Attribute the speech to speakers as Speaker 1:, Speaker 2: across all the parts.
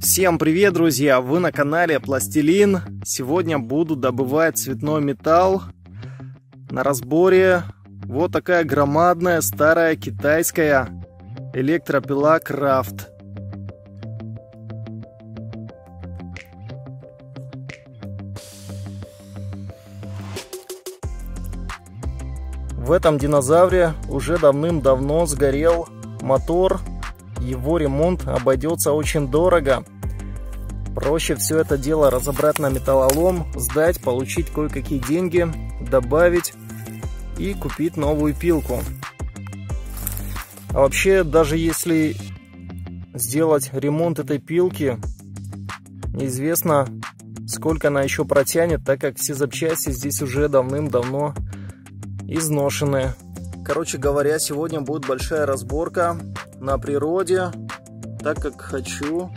Speaker 1: Всем привет, друзья! Вы на канале Пластилин. Сегодня буду добывать цветной металл на разборе. Вот такая громадная старая китайская электропила Крафт. В этом динозавре уже давным-давно сгорел мотор его ремонт обойдется очень дорого. Проще все это дело разобрать на металлолом, сдать, получить кое-какие деньги, добавить и купить новую пилку. А вообще, даже если сделать ремонт этой пилки, неизвестно, сколько она еще протянет, так как все запчасти здесь уже давным-давно изношены. Короче говоря, сегодня будет большая разборка на природе, так как хочу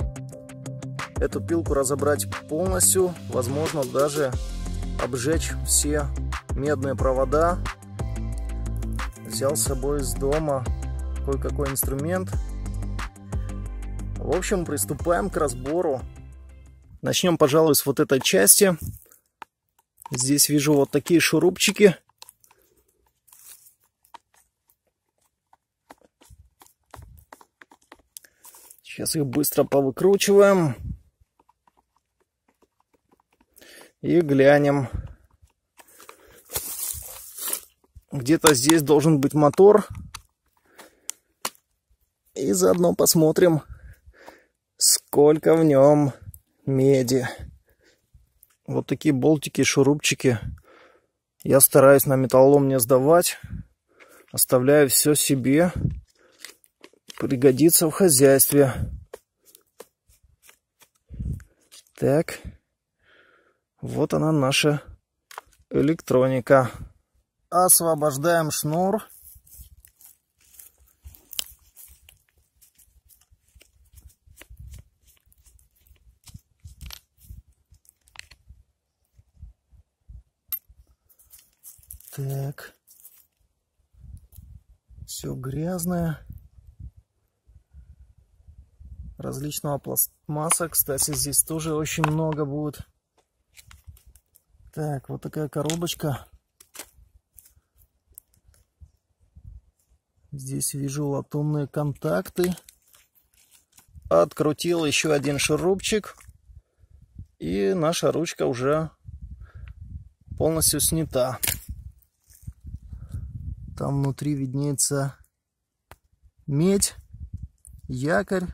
Speaker 1: эту пилку разобрать полностью, возможно даже обжечь все медные провода. Взял с собой из дома кое-какой инструмент. В общем, приступаем к разбору. Начнем, пожалуй, с вот этой части. Здесь вижу вот такие шурупчики. Сейчас их быстро повыкручиваем. И глянем. Где-то здесь должен быть мотор. И заодно посмотрим, сколько в нем меди. Вот такие болтики, шурупчики. Я стараюсь на металлолом не сдавать. Оставляю все себе. Пригодится в хозяйстве. Так. Вот она наша электроника. Освобождаем шнур. Так. Все грязное различного пластмасса. Кстати, здесь тоже очень много будет. Так, вот такая коробочка. Здесь вижу латунные контакты. Открутил еще один шурупчик. И наша ручка уже полностью снята. Там внутри виднеется медь, якорь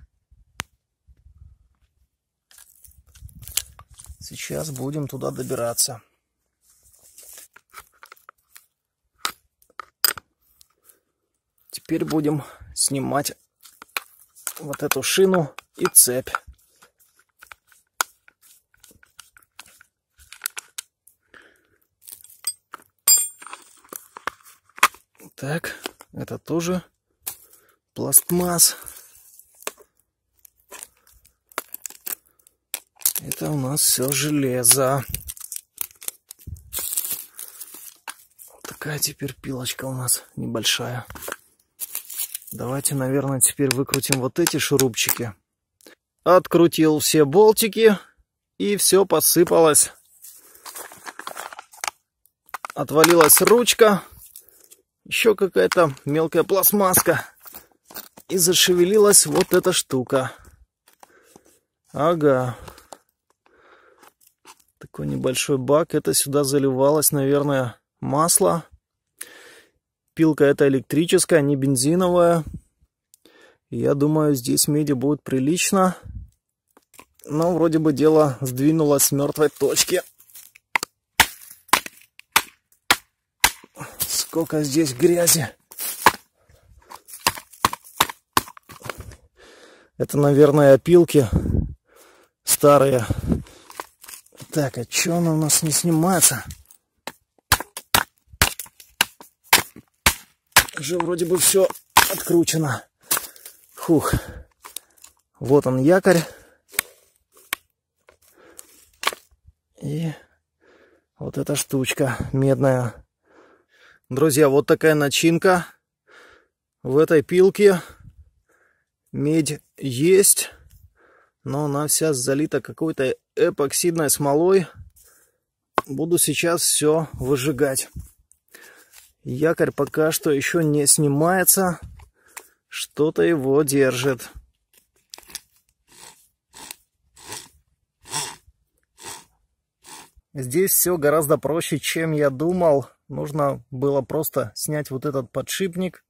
Speaker 1: Сейчас будем туда добираться. Теперь будем снимать вот эту шину и цепь. Так, это тоже пластмасс. это у нас все железо. такая теперь пилочка у нас небольшая. Давайте, наверное, теперь выкрутим вот эти шурупчики. Открутил все болтики, и все посыпалось. Отвалилась ручка, еще какая-то мелкая пластмасска. И зашевелилась вот эта штука. Ага, такой небольшой бак. Это сюда заливалось, наверное, масло. Пилка эта электрическая, не бензиновая. Я думаю, здесь меди будет прилично. Но вроде бы дело сдвинулось с мертвой точки. Сколько здесь грязи. Это, наверное, опилки старые. Так, а чё она у нас не снимается? Уже вроде бы все откручено. Фух. Вот он якорь. И вот эта штучка медная. Друзья, вот такая начинка. В этой пилке медь есть но она вся залита какой-то эпоксидной смолой. Буду сейчас все выжигать. Якорь пока что еще не снимается, что-то его держит. Здесь все гораздо проще, чем я думал. Нужно было просто снять вот этот подшипник.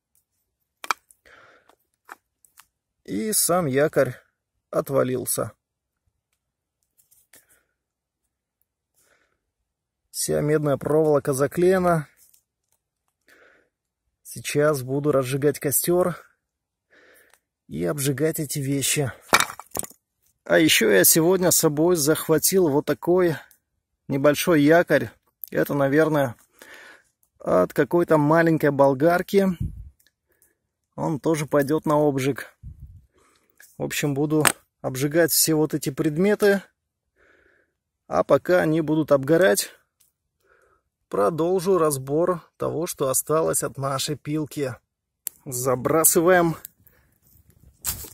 Speaker 1: И сам якорь отвалился. Вся медная проволока заклеена. Сейчас буду разжигать костер и обжигать эти вещи. А еще я сегодня с собой захватил вот такой небольшой якорь. Это, наверное, от какой-то маленькой болгарки. Он тоже пойдет на обжиг. В общем, буду обжигать все вот эти предметы. А пока они будут обгорать, продолжу разбор того, что осталось от нашей пилки. Забрасываем,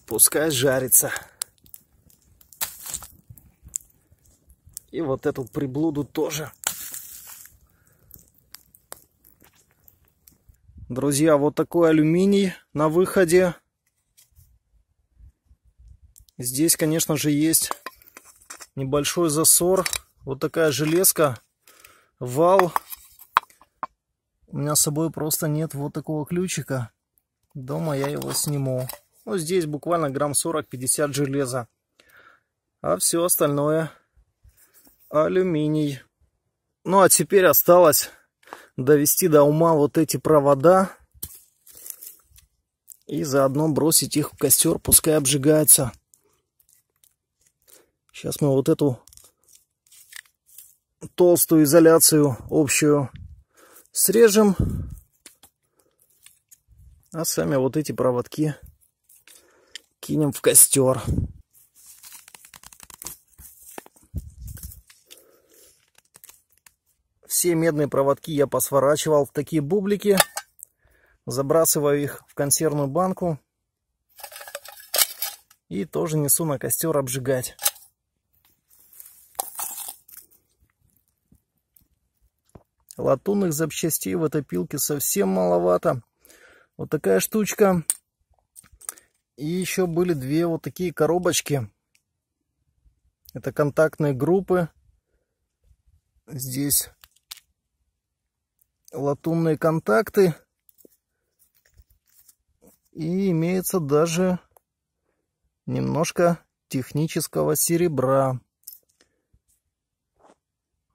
Speaker 1: пускай жарится. И вот эту приблуду тоже. Друзья, вот такой алюминий на выходе. Здесь, конечно же, есть небольшой засор. Вот такая железка, вал. У меня с собой просто нет вот такого ключика. Дома я его сниму. Ну, здесь буквально грамм 40-50 железа. А все остальное алюминий. Ну, а теперь осталось довести до ума вот эти провода. И заодно бросить их в костер, пускай обжигается. Сейчас мы вот эту толстую изоляцию общую срежем. А сами вот эти проводки кинем в костер. Все медные проводки я посворачивал в такие бублики. Забрасываю их в консервную банку. И тоже несу на костер обжигать. Латунных запчастей в этой пилке совсем маловато. Вот такая штучка. И еще были две вот такие коробочки. Это контактные группы. Здесь латунные контакты. И имеется даже немножко технического серебра.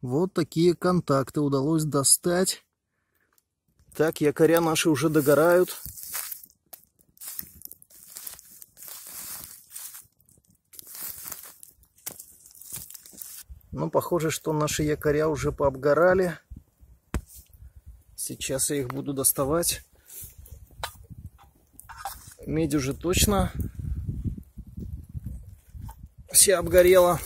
Speaker 1: Вот такие контакты удалось достать. Так, якоря наши уже догорают. Ну, похоже, что наши якоря уже пообгорали. Сейчас я их буду доставать. Медь уже точно Все обгорело.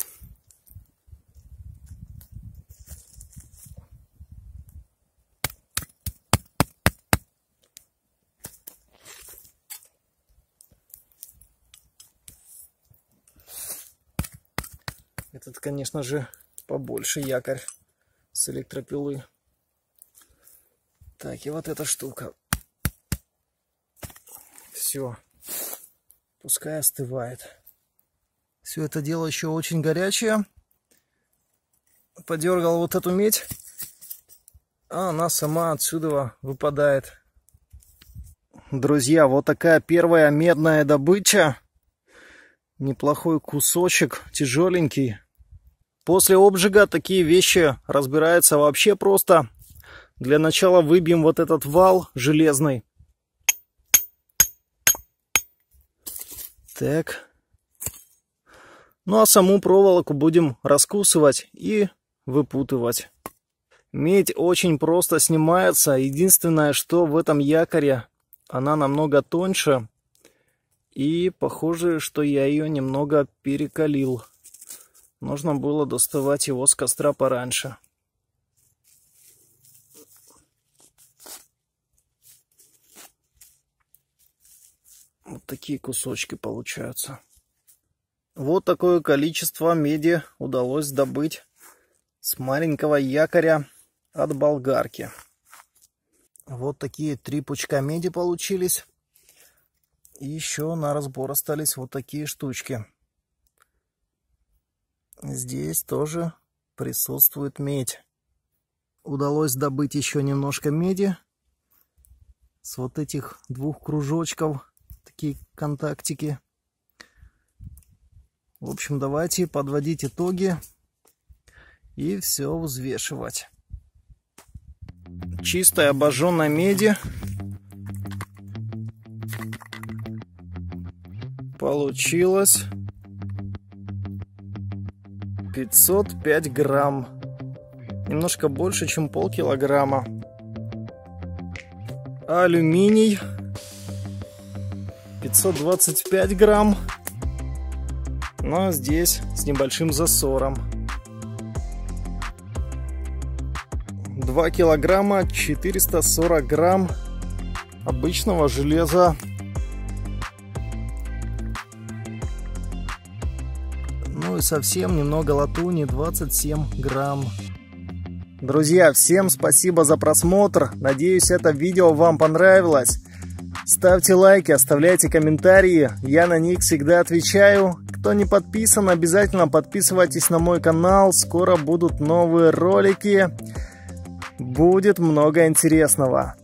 Speaker 1: Этот, конечно же, побольше якорь с электропилы. Так, и вот эта штука. Все. Пускай остывает. Все это дело еще очень горячее. Подергал вот эту медь. А она сама отсюда выпадает. Друзья, вот такая первая медная добыча. Неплохой кусочек, тяжеленький. После обжига такие вещи разбираются вообще просто. Для начала выбьем вот этот вал железный. Так. Ну а саму проволоку будем раскусывать и выпутывать. Медь очень просто снимается. Единственное, что в этом якоре она намного тоньше, и похоже, что я ее немного перекалил. Нужно было доставать его с костра пораньше. Вот такие кусочки получаются. Вот такое количество меди удалось добыть с маленького якоря от болгарки. Вот такие три пучка меди получились. И еще на разбор остались вот такие штучки. Здесь тоже присутствует медь. Удалось добыть еще немножко меди. С вот этих двух кружочков такие контактики. В общем, давайте подводить итоги и все взвешивать. Чистая обожженная меди Получилось 505 грамм. Немножко больше, чем полкилограмма. Алюминий 525 грамм. Но ну, а здесь с небольшим засором. 2 килограмма 440 грамм обычного железа совсем, немного латуни, 27 грамм. Друзья, всем спасибо за просмотр. Надеюсь, это видео вам понравилось. Ставьте лайки, оставляйте комментарии. Я на них всегда отвечаю. Кто не подписан, обязательно подписывайтесь на мой канал. Скоро будут новые ролики. Будет много интересного.